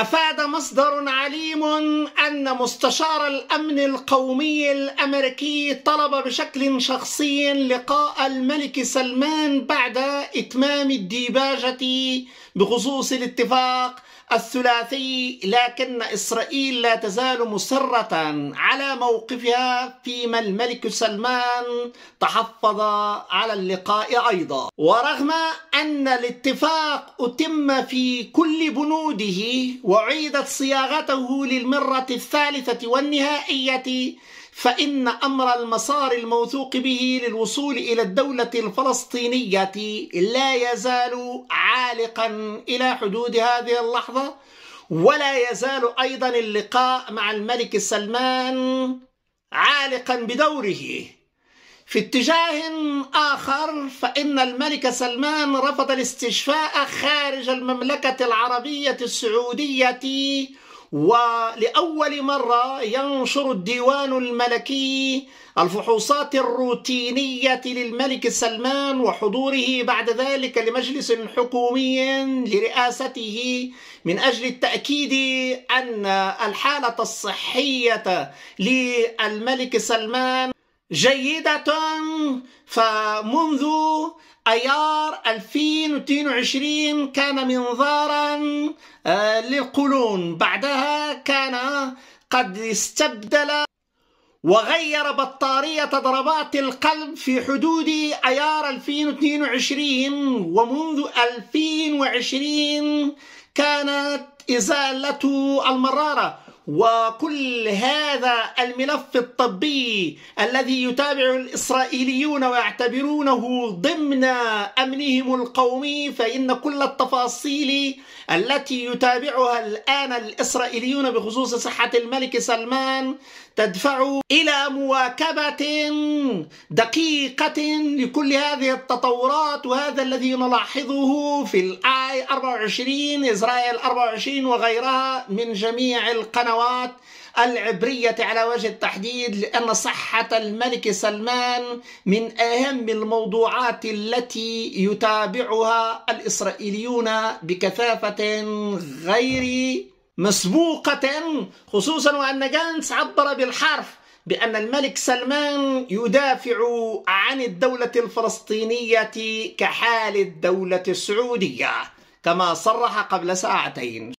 أفاد مصدر عليم أن مستشار الأمن القومي الأمريكي طلب بشكل شخصي لقاء الملك سلمان بعد إتمام الديباجة بخصوص الاتفاق الثلاثي لكن إسرائيل لا تزال مصرة على موقفها فيما الملك سلمان تحفظ على اللقاء أيضا ورغم أن الاتفاق أتم في كل بنوده وعيدت صياغته للمرة الثالثة والنهائية فإن أمر المسار الموثوق به للوصول إلى الدولة الفلسطينية لا يزال عالقا إلى حدود هذه اللحظة النهضة ولا يزال أيضا اللقاء مع الملك سلمان عالقا بدوره في اتجاه آخر فإن الملك سلمان رفض الاستشفاء خارج المملكة العربية السعودية ولأول مرة ينشر الديوان الملكي الفحوصات الروتينية للملك سلمان وحضوره بعد ذلك لمجلس حكومي لرئاسته من أجل التأكيد أن الحالة الصحية للملك سلمان جيدة فمنذ أيار 2022 كان منظارا آه، للقولون بعدها كان قد استبدل وغير بطارية ضربات القلب في حدود أيار 2022 ومنذ 2020 كانت إزالة المرارة وكل هذا الملف الطبي الذي يتابع الإسرائيليون ويعتبرونه ضمن أمنهم القومي فإن كل التفاصيل التي يتابعها الآن الإسرائيليون بخصوص صحة الملك سلمان تدفع إلى مواكبة دقيقة لكل هذه التطورات وهذا الذي نلاحظه في الآن جولاي 24 إسرائيل 24 وغيرها من جميع القنوات العبرية على وجه التحديد لأن صحة الملك سلمان من أهم الموضوعات التي يتابعها الإسرائيليون بكثافة غير مسبوقة خصوصا وأن جانس عبر بالحرف بأن الملك سلمان يدافع عن الدولة الفلسطينية كحال الدولة السعودية كما صرح قبل ساعتين